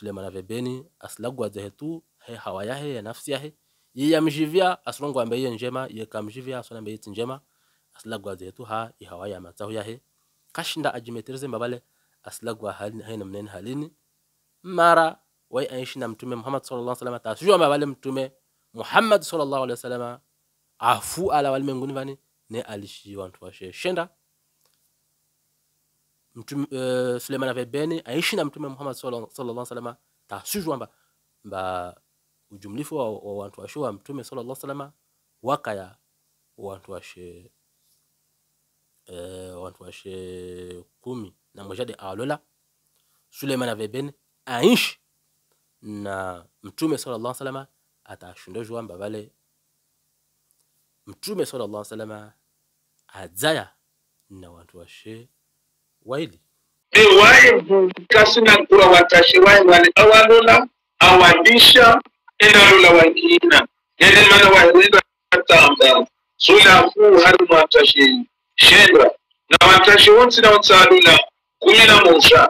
sulemana beni asilagwa zehetu he hawa yahe ya nafsi yahe yiyamjivya asilongo ambe ye njema yekamjivya asona ambe ye njema asilagwa zehetu ha hawa ya matahu yahe kashinda ajimetereze mbabale asilagwa haina mneni halini mara wai aishi na mtume muhammad sallallahu alaihi wasallam tasijua mbabale mtume muhammad sallallahu alaihi wasallam afu ala walimenguni vani ne alishi wantu washe shenda mtume uh, Suleiman aishi na mtume Muhammad sallallahu alaihi wasallam tasujwa mba mba ujumlifu wa, wa wantu wa shua mtume sallallahu alaihi wasallam wakaya wantu washe uh, eh, wa she kumi na mojade alola Suleiman avebene aishi na mtume sallallahu alaihi wasallam atashundojwa mba vale mtume sallallahu alaihi wasallam adzaya na wa washe waili e wai kasina nkura watashi wai wali awalola awabisha enalola wakina yene mana wahilila atamba sulafu haru mwatashe shendwa na watashe wansi na wonsalula kumi na moja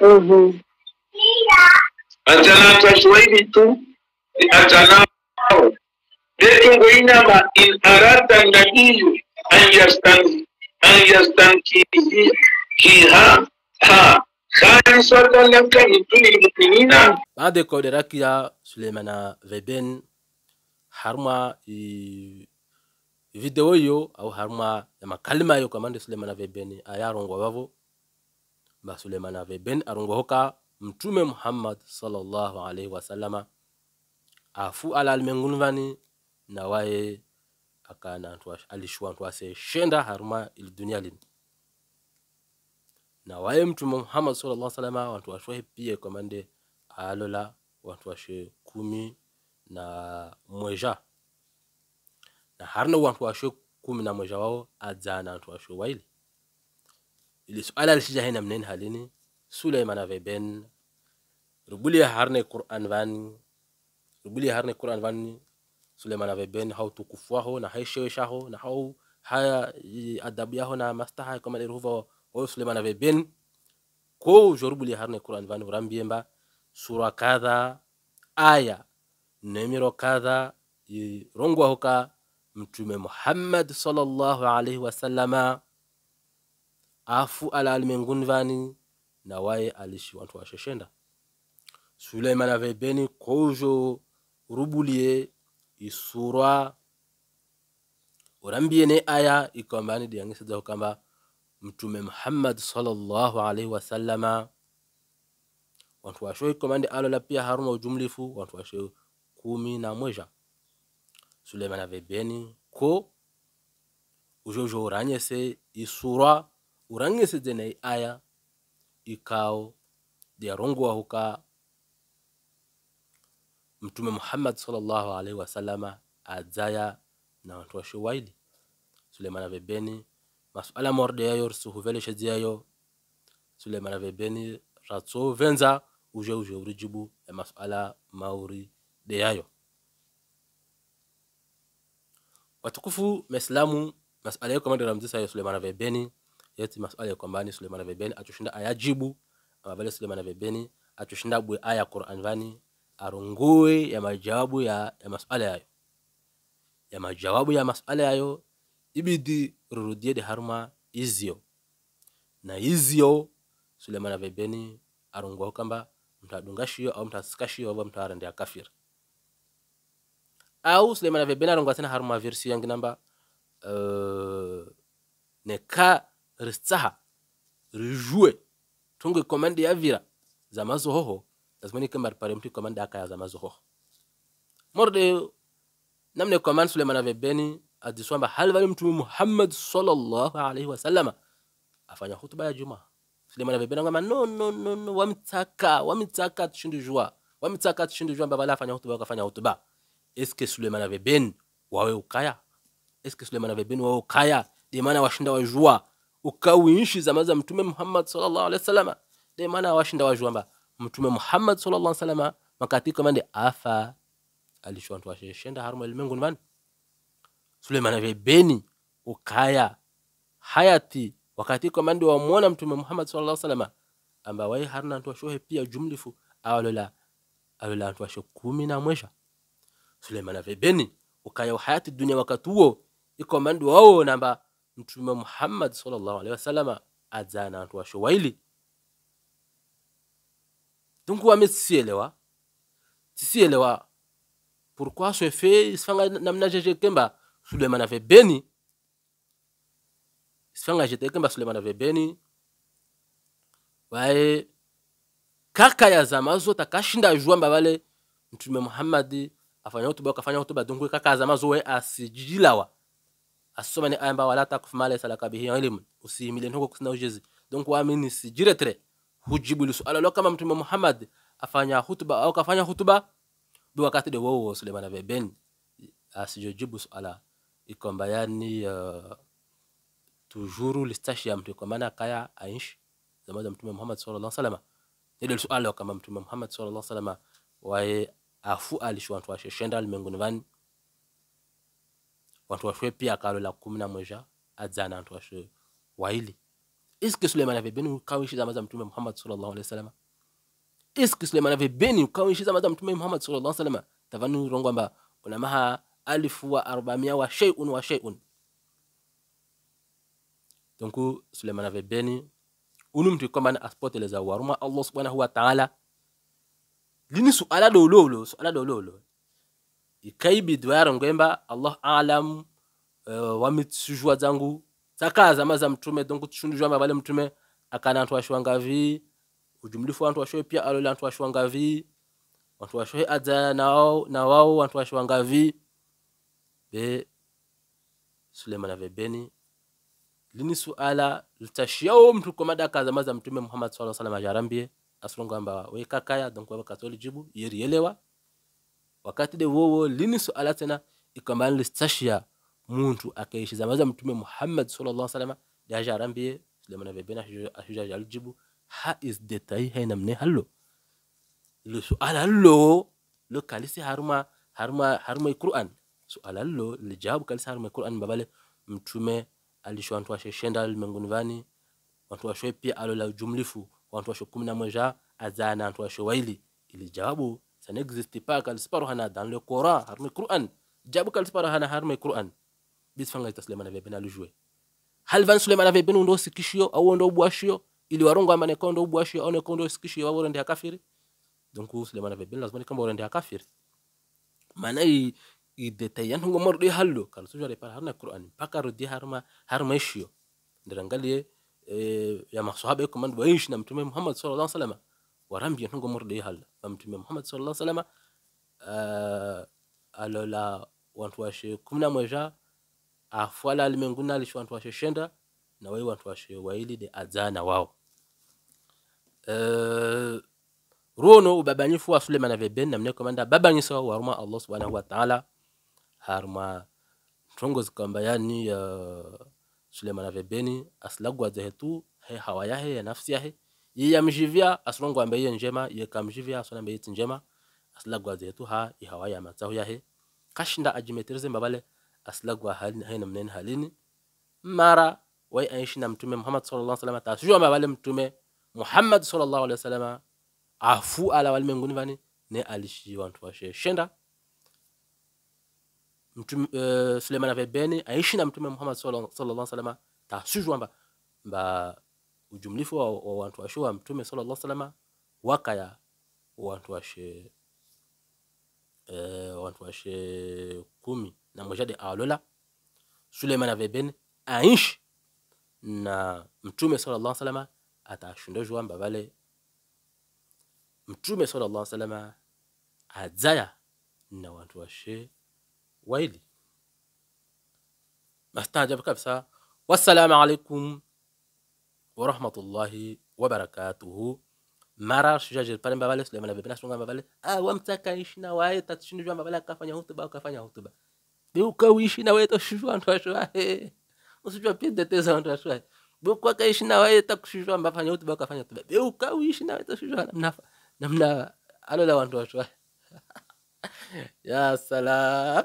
uhum. Mm-hmm. atana watashe waili tu atana betungo inama in arada nabiyu an أن يستنكيها خالصة لك من دون المؤمنين بعد قول راكيا سليمان فيبن harma video yo au harma ya makalima yo kamande sulemana vebeni ayarongwa vavo ba sulemana vebeni arongwa hoka mtume muhammad sallallahu alaihi wasallama afu ala almenguluvani na waye akana alishwa antu shenda haruma dunia lini na waye mtume muhammad sallallahu alaihi wasallam wantu washwe pia kamande alola wantu washe kumi na mweja na harna wantu washe kumi na mweja wao adzana antu washe waili ili suala lishija hena mnen halini suleiman ave ben rubuli harne qur'an vani rubuli harne qur'an vani Suleiman Aveben hautukufuaho na haisheweshaho na hau haya eh, adabu yaho na mastaha kama leruhuva oyo Suleiman Aveben ko li harne Qur'an vanu rambiemba sura kadha aya nemiro kadha rongwa hoka mtume Muhammad sallallahu alaihi wasallama afu ala almengun vani na waye alishi wantu washeshenda Suleiman Aveben kojo rubulie isura urambie ne aya ikambani diyangisezaho kamba mtume muhammad sallallahu alaihi wasallama wantu washo alo la pia haruma ujumlifu watu washo kumi na mweja suleiman ave beni ko ujojo uranyese isura urangese dene aya ikao huka mtume muhammad sallallahu alaihi wasallama azaya na wantu washuwaidi sulemana vebeni masuala morde yayo risuhuveleshedzi yayo sulemana vebeni ratso venza uje uje urijibu ya masuala mauri de yayo watukufu maislamu masuala yako ambayo ramzisa ya sulemana vebeni yeti masuala ya kwamba sulemana vebeni atushinda ayajibu ama vile sulemana vebeni atushinda bwe aya qur'an vani arungue ya majawabu ya, ya masuala yayo ya majawabu ya masuala yayo ibidi rurudie de harma izio na izio sulemana vebeni arungua kamba mtadunga shiyo au mtasika shiyo ova mtaarendea kafir au sulemana vebeni arungua tena harma virsi yangi namba uh, neka risaha rijue tungu komande yavira zamazo hoho as azmani kamar paremti command da kaya zama zuho morde namne command suleiman ave beni adiswamba halvali mtume muhammad sallallahu alaihi wasallama afanya hutuba ya juma suleiman ave beni angama no no no no wamtaka wamtaka tushindujua wamtaka tushindujua mbabala afanya hutuba wakafanya hutuba eske suleiman ave beni wawe ukaya eske suleiman ave beni wawe ukaya demana washinda wajua ukawi nshi zama za mtume muhammad sallallahu alaihi wasallama demana washinda wajua mbaba mtume muhammad sallallahu alaihi wasallam makapika mande afa alishwantu asheshenda haruma limengu nvan suleiman vebeni ukaya hayati wakati kwa mande wamwona mtume muhammad sallallahu alaihi wasallam amba wai harna ntu ashohe pia jumlifu awalola alola ntu asho kumi na mwesha suleiman vebeni ukaya hayati dunia wakati huo iko mande wao namba mtume muhammad sallallahu alaihi wasallam adzana antu asho waili donc wame sisielewa sisielewa pourquoi ce fait isifanga namna jeje kemba suleiman ave beni sifanga jete kemba suleiman ave beni waye kaka ya zama zote akashinda jua mbavale mtume muhammadi afanya hotuba akafanya hotuba donc kaka ya zama zowe asijilawa asomane aya mba wala takuf ma laysa laka bihi ilmun usihimile ntoko kusina ujezi donc waamini sijiretre hujibu ile suala kama mtume muhammad afanya hutuba au kafanya hutuba wakati de wowo suleiman avait ben asijojibu swala ikwamba yani toujours uh, tujuru listashi ya kwa maana kaya aish zama za mtume muhammad sallallahu alaihi wasallam ile swala kama mtume muhammad sallallahu alaihi wasallam wae afu alishi wantu washeshenda limenguni vani wantu washwe pia kalo la kumi na mwesha adzana watu washwe waili Est-ce que Suleiman avait béni Mukawishi za Madame Tume Muhammad sallallahu alayhi wa sallam? Est-ce que Suleiman avait béni Mukawishi za Madame Tume Muhammad sallallahu alayhi wa sallam? Tavanu rongwamba unamaha alifu wa arbamia wa shay'un wa shay'un. Donc Suleiman avait béni unumti kwamba na asporte les awaruma Allah subhanahu wa ta'ala lini suala dololo suala dololo ikaibi duara ngwemba Allah alam uh, wamitujua zangu zaka za mtume donc tushundijwa mabale mtume akana anthu ashiwangavi ujumlifu wanthu washowe pia alole anthu ashiwangavi adza nao na wao nawao anthu vi be suleiman avebeni lini suala litashiyawo mtu komada akazama za mtume muhammad saa salam ajarambie asulongo amba kakaya donc katoli jibu yerielewa wakati de wowo lini suala tena ikambani listashiya muntu akaishiza maza mtume muhammad sallallahu alaihi wasallam yaje arambie sulaiman abebena ashujaje aljibu ha is detai haina mne hallo lo suala hallo lo kalisi haruma haruma haruma qur'an suala li lijabu kalisi haruma qur'an babale mtume alishwa watu asheshenda ulimwenguni vani watu washwe pia alo la ujumlifu watu washwe kumi moja azana watu washwe waili ili jawabu ça n'existe pas kalisi paro hana dans le coran haruma qur'an jabu kalisi paro hana haruma qur'an bis bisfangayita sulemana vyabena lujwe halvan sulemana vyabenu ndo sikishio au ndo bwashio ili warongo amane kondo bwashio au ne kondo sikishio wa ndio kafiri donc sulemana vyabenu lazima ni kama ndio kafiri Mana i i idetayan mor di hallo kan sujo re para harna qur'an paka rudi harma harma shio. ishio e ya masahabe ko man waishi na mtume Muhammad sallallahu alaihi wasallam warambia hungo mordi hallo mtume Muhammad sallallahu alaihi wasallam a alola watu washe 11 afwala ah, alimenguna alishwa wantu washeshenda na watu wai waili de adzana wao uh, ruono ubabanyifu wa suleimana veben namnekomanda wa waruma allah subhanahu wa ta'ala harma ntongozi kamba yani ya uh, suleimana vebeni asilagwadza hetu he hawa yahe ya nafsi yahe yiyamjivya asilongo ambe iye njema ye yekamjivya asolambe yeti njema asilagwadza hetu ha ihawa ya matsahu yahe kashinda ajimetereze mbabale aslagwa haina mnene halini mara wai aishi na mtume muhammad sallallahu alaihi wasallam tashuwa ma wale mtume muhammad sallallahu alaihi wasallam afu ala mengoni vani ne alishi wantu washe shenda mtume uh, suleiman beni aishi na mtume muhammad sallallahu alaihi wasallam tashuwa mba ba ujumlifu wa, wa wantu washe wa mtume sallallahu alaihi wasallam wakaya wantu washe eh, wantu washe kumi na moja de alola Suleiman Aveben aishi na Mtume sallallahu alaihi wasallam atashindwa vale Mtume sallallahu alaihi wasallam adzaya na watu washe waili mastajabu kabisa. Wassalamu alaikum warahmatullahi wabarakatuhu. mara shujaje pale mbavale Suleiman Aveben asunga mbavale ah wamtaka ishi na wae tatshindwa mbavale akafanya hutuba akafanya hutuba beuka uishi na wewe utashushwa ndo ashwa usijua pia teteza ndo ashwa beuka kaishi na wewe utakushushwa mbafanya utu baka fanya utu beuka uishi na wewe utashushwa namna namna alola wantu ashwa ya salam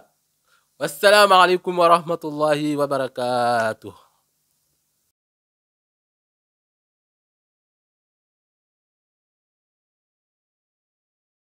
wassalamu alaikum warahmatullahi wabarakatuh